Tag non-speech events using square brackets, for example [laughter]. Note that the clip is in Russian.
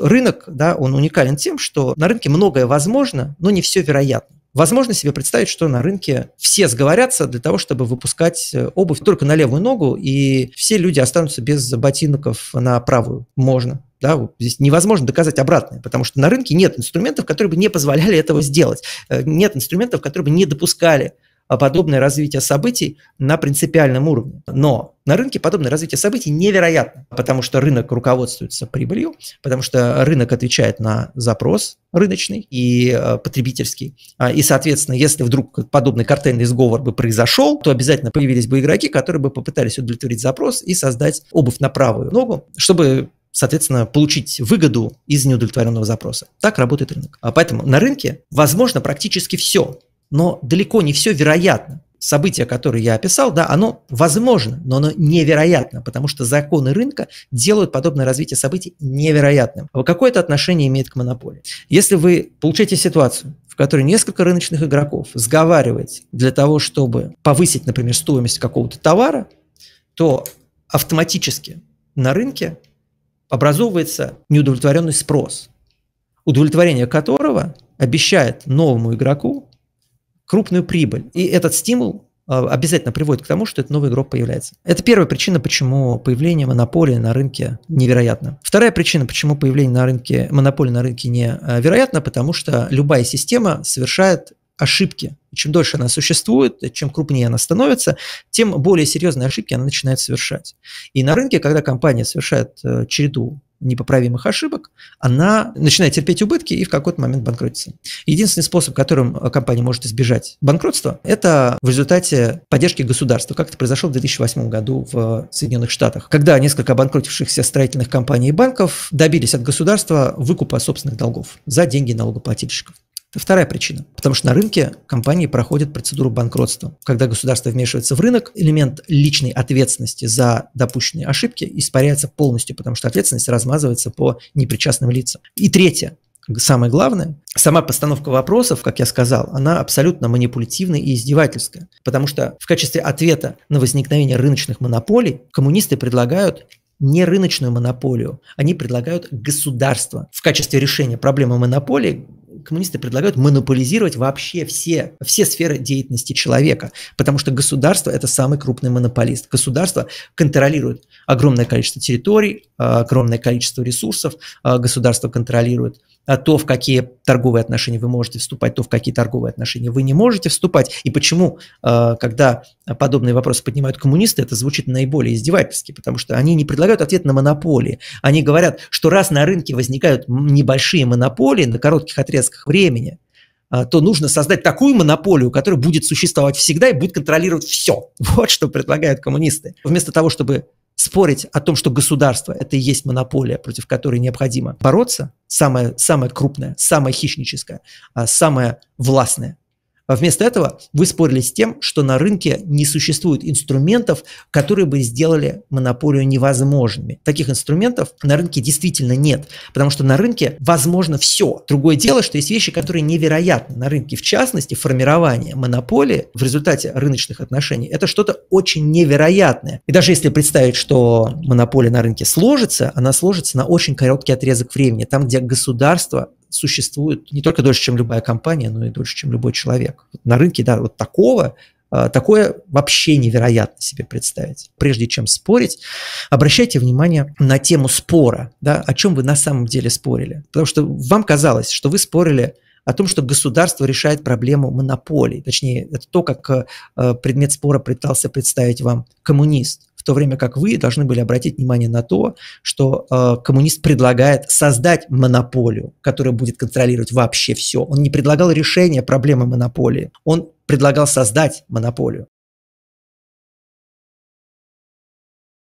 Рынок, да, он уникален тем, что на рынке многое возможно, но не все вероятно. Возможно себе представить, что на рынке все сговорятся для того, чтобы выпускать э, обувь только на левую ногу, и все люди останутся без ботиноков на правую. Можно. Да, здесь невозможно доказать обратное, потому что на рынке нет инструментов, которые бы не позволяли этого сделать. Э, нет инструментов, которые бы не допускали а подобное развитие событий на принципиальном уровне. Но на рынке подобное развитие событий невероятно, потому что рынок руководствуется прибылью, потому что рынок отвечает на запрос рыночный и э, потребительский. А, и, соответственно, если вдруг подобный картельный сговор бы произошел, то обязательно появились бы игроки, которые бы попытались удовлетворить запрос и создать обувь на правую ногу, чтобы соответственно, получить выгоду из неудовлетворенного запроса. Так работает рынок. А поэтому на рынке возможно практически все но далеко не все вероятно. Событие, которое я описал, да, оно возможно, но оно невероятно, потому что законы рынка делают подобное развитие событий невероятным. А Какое это отношение имеет к монополии? Если вы получаете ситуацию, в которой несколько рыночных игроков сговаривается для того, чтобы повысить, например, стоимость какого-то товара, то автоматически на рынке образовывается неудовлетворенный спрос, удовлетворение которого обещает новому игроку крупную прибыль. И этот стимул а, обязательно приводит к тому, что этот новый игрок появляется. Это первая причина, почему появление монополии на рынке невероятно. Вторая причина, почему появление на рынке монополии на рынке невероятно, потому что любая система совершает ошибки. Чем дольше она существует, чем крупнее она становится, тем более серьезные ошибки она начинает совершать. И на рынке, когда компания совершает э, череду непоправимых ошибок, она начинает терпеть убытки и в какой-то момент банкротится. Единственный способ, которым э, компания может избежать банкротства, это в результате поддержки государства, как это произошло в 2008 году в Соединенных Штатах, когда несколько обанкротившихся строительных компаний и банков добились от государства выкупа собственных долгов за деньги налогоплательщиков. Это Вторая причина. Потому что на рынке компании проходят процедуру банкротства. Когда государство вмешивается в рынок, элемент личной ответственности за допущенные ошибки испаряется полностью, потому что ответственность размазывается по непричастным лицам. И третье самое главное, сама постановка вопросов, как я сказал, она абсолютно манипулятивная и издевательская. Потому что в качестве ответа на возникновение рыночных монополий коммунисты предлагают не рыночную монополию, они предлагают государство. В качестве решения проблемы монополии коммунисты предлагают монополизировать вообще все, все сферы деятельности человека, потому что государство – это самый крупный монополист. Государство контролирует огромное количество территорий, а, огромное количество ресурсов, а, государство контролирует а, то, в какие торговые отношения вы можете вступать, то, в какие торговые отношения вы не можете вступать. И почему, когда подобные вопросы поднимают коммунисты, это звучит наиболее издевательски, потому что они не предлагают ответ на монополии. Они говорят, что раз на рынке возникают небольшие монополии на коротких отрезках, отрезках времени, а, то нужно создать такую монополию, которая будет существовать всегда и будет контролировать все. [laughs] Вот что предлагают коммунисты. Вместо того, чтобы спорить о том, что государство – это и есть монополия, против которой необходимо бороться, самое, самое крупное, самое хищническое, а, самое властное, а вместо этого вы спорили с тем, что на рынке не существует инструментов, которые бы сделали монополию невозможными. Таких инструментов на рынке действительно нет, потому что на рынке возможно все. Другое дело, что есть вещи, которые невероятны на рынке. В частности, формирование монополии в результате рыночных отношений – это что-то очень невероятное. И даже если представить, что монополия на рынке сложится, она сложится на очень короткий отрезок времени, там, где государство существует не только дольше, чем любая компания, но и дольше, чем любой человек. На рынке, да, вот такого а, Такое вообще невероятно себе представить. Прежде чем спорить, обращайте внимание на тему спора, да, о чем вы на самом деле спорили. Потому что вам казалось, что вы спорили о том, что государство решает проблему монополий. Точнее, это то, как а, предмет спора пытался представить вам коммунист в то время как вы должны были обратить внимание на то, что э, коммунист предлагает создать монополию, которая будет контролировать вообще все. Он не предлагал решение проблемы монополии, он предлагал создать монополию.